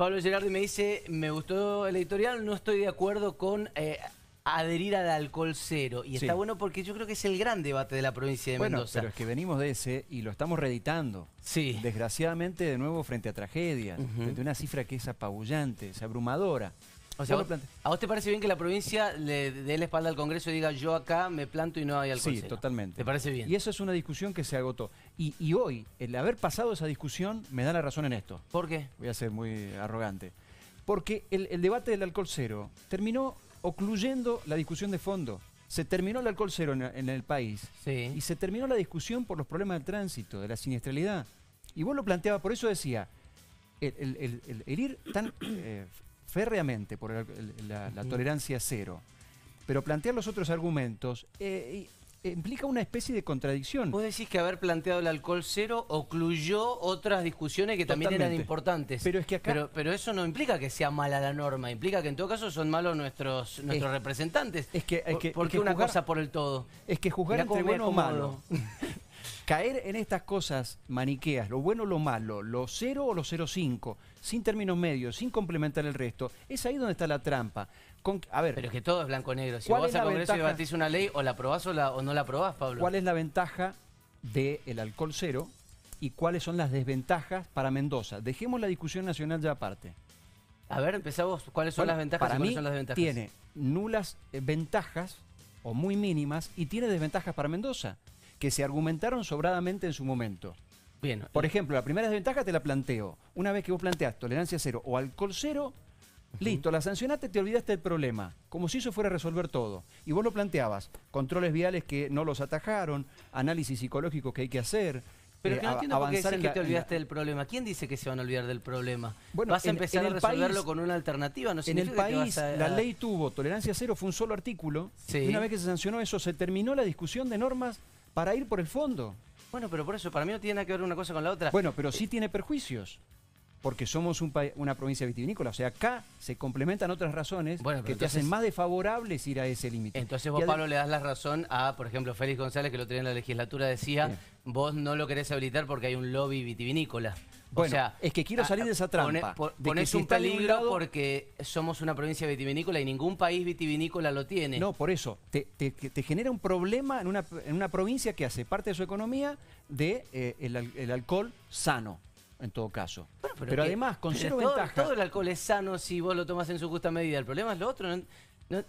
Pablo Gerardi me dice, me gustó el editorial, no estoy de acuerdo con eh, adherir al alcohol cero. Y está bueno porque yo creo que es el gran debate de la provincia de bueno, Mendoza. Pero es que venimos de ese y lo estamos reeditando. Sí. Desgraciadamente de nuevo frente a tragedia, frente a una cifra que es apabullante, es abrumadora. ¿a vos te parece bien que la provincia le dé la espalda al Congreso y diga yo acá me planto y no hay al Sí, totalmente. ¿Te parece bien? Y eso es una discusión que se agotó. Y, hoy, el haber pasado esa discusión me da la razón en esto. ¿Por qué? Voy a ser muy arrogante. Porque el, debate del alcohol cero terminó ocluyendo la discusión de fondo. Se terminó el alcohol cero en, el país. Sí. Y se terminó la discusión por los problemas del tránsito, de la siniestralidad. Y vos lo planteabas, por eso decía, el, ir tan eh, férreamente por la, tolerancia cero. Pero plantear los otros argumentos eh, eh, implica una especie de contradicción. Vos decís que haber planteado el alcohol cero ocluyó otras discusiones que también eran importantes. Pero es que acá... Pero, eso no implica que sea mala la norma, implica que en todo caso son malos nuestros, nuestros representantes. Es que, es que, porque una cosa por el todo. Es que juzgar entre bueno o malo. caer en estas cosas maniqueas, lo bueno o lo malo, lo cero o lo cinco, sin términos medios, sin complementar el resto, es ahí donde está la trampa. a ver, Pero es que todo es blanco-negro. Si vos vas al Congreso y debatís una ley, o la aprobás o, no la aprobás, Pablo. ¿Cuál es la ventaja del alcohol cero y cuáles son las desventajas para Mendoza? Dejemos la discusión nacional ya aparte. A ver, empezamos. ¿Cuáles son las ventajas para mí Tiene nulas eh, ventajas o muy mínimas y tiene desventajas para Mendoza que se argumentaron sobradamente en su momento. Por eh, ejemplo, la primera desventaja te la planteo. Una vez que vos planteas tolerancia cero o alcohol cero, listo, la sancionaste, te olvidaste del problema. Como si eso fuera a resolver todo. Y vos lo planteabas. Controles viales que no los atajaron, análisis psicológico que hay que hacer, pero eh, que no entiendo por qué que te olvidaste del problema. ¿Quién dice que se van a olvidar del problema? Bueno, vas a empezar a resolverlo con una alternativa. en el país la ley tuvo tolerancia cero, fue un solo artículo. Y una vez que se sancionó eso, se terminó la discusión de normas para ir por el fondo. Bueno, pero por eso, para mí no tiene que ver una cosa con la otra. Bueno, pero sí tiene perjuicios. Porque somos un una provincia vitivinícola. O sea, acá se complementan otras razones que te hacen más desfavorables ir a ese límite. Entonces vos, Pablo, le das la razón a, por ejemplo, Félix González, que lo tenía en la legislatura, decía, vos no lo querés habilitar porque hay un lobby vitivinícola. Bueno, es que quiero salir de esa trampa. Pone, un peligro porque somos una provincia vitivinícola y ningún país vitivinícola lo tiene. No, por eso. Te, genera un problema en una, en una, provincia que hace parte de su economía de eh, el, alcohol sano en todo caso. pero, además, con cero todo, ventaja. Todo el alcohol es sano si vos lo tomas en su justa medida. El problema es lo otro. no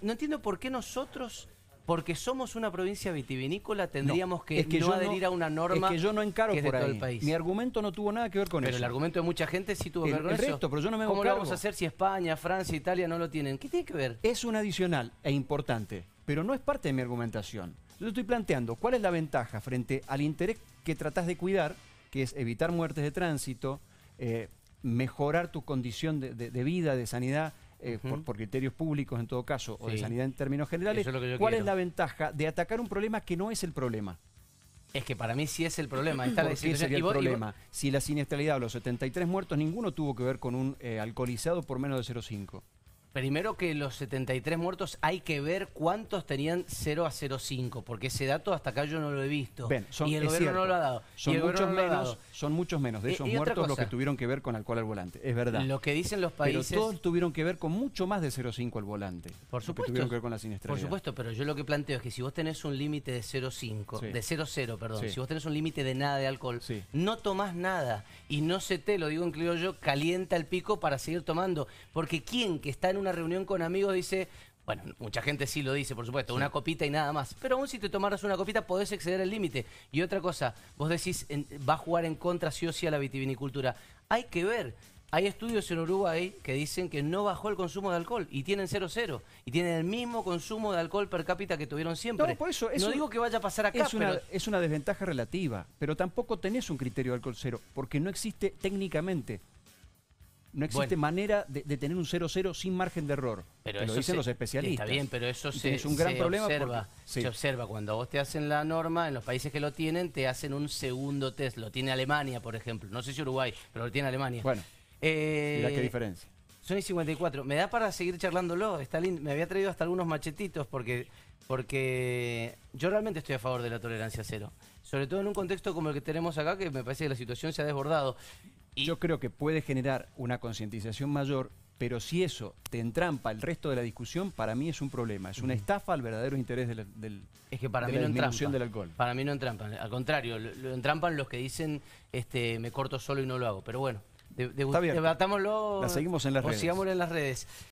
entiendo por qué nosotros porque somos una provincia vitivinícola, tendríamos que, no adherir a una norma es que, yo no encaro por ahí. Todo el país. Mi argumento no tuvo nada que ver con eso. Pero el argumento de mucha gente sí tuvo que ver con el eso. Resto, pero yo no me ¿Cómo lo vamos a hacer si España, Francia, Italia no lo tienen? ¿Qué tiene que ver? Es un adicional e importante, pero no es parte de mi argumentación. Yo estoy planteando cuál es la ventaja frente al interés que tratás de cuidar, que es evitar muertes de tránsito, eh, mejorar tu condición de vida, de sanidad, eh, por, criterios públicos en todo caso, o de sanidad en términos generales, ¿cuál es la ventaja de atacar un problema que no es el problema? Es que para mí sí es el problema. Está sería el problema? Si la siniestralidad, los 73 muertos, ninguno tuvo que ver con un eh, alcoholizado por menos de 0,5. Primero que los 73 muertos hay que ver cuántos tenían 0 a 0,5, porque ese dato hasta acá yo no lo he visto. y el gobierno no lo ha dado. Son, muchos menos, son muchos menos de eh, esos muertos los que tuvieron que ver con alcohol al volante, es verdad. Lo que dicen los países... Pero todos tuvieron que ver con mucho más de 0,5 al volante. Por supuesto. Que tuvieron que ver con la Por supuesto, pero yo lo que planteo es que si vos tenés un límite de 0,5, de 0,0, perdón, si vos tenés un límite de nada de alcohol, no tomás nada y no se te, lo digo en yo, calienta el pico para seguir tomando. Porque quien que está en una reunión con amigos dice, bueno, mucha gente sí lo dice, por supuesto, una copita y nada más. Pero aún si te tomaras una copita, podés exceder el límite. Y otra cosa, vos decís, va a jugar en contra sí o sí a la vitivinicultura. Hay que ver. Hay estudios en Uruguay que dicen que no bajó el consumo de alcohol y tienen cero, y tienen el mismo consumo de alcohol per cápita que tuvieron siempre. No, por eso, digo que vaya a pasar acá, es una, es una desventaja relativa, pero tampoco tenés un criterio de alcohol cero porque no existe técnicamente. No existe manera de, tener un 0-0 sin margen de error. Pero eso lo dicen los especialistas. Está bien, pero eso se, es un gran problema observa. Se observa cuando vos te hacen la norma, en los países que lo tienen, te hacen un segundo test. Lo tiene Alemania, por ejemplo. No sé si Uruguay, pero lo tiene Alemania. Bueno, eh, qué diferencia. Son y 54. Me da para seguir charlándolo. Está Me había traído hasta algunos machetitos porque, porque yo realmente estoy a favor de la tolerancia cero sobre todo en un contexto como el que tenemos acá, que me parece que la situación se ha desbordado. Yo creo que puede generar una concientización mayor, pero si eso te entrampa el resto de la discusión, para mí es un problema. Es una estafa al verdadero interés del, para de la no del alcohol. Para mí no entrampan. Al contrario, lo, entrampan los que dicen este, me corto solo y no lo hago. Pero bueno, de, debatámoslo. La seguimos o en las redes.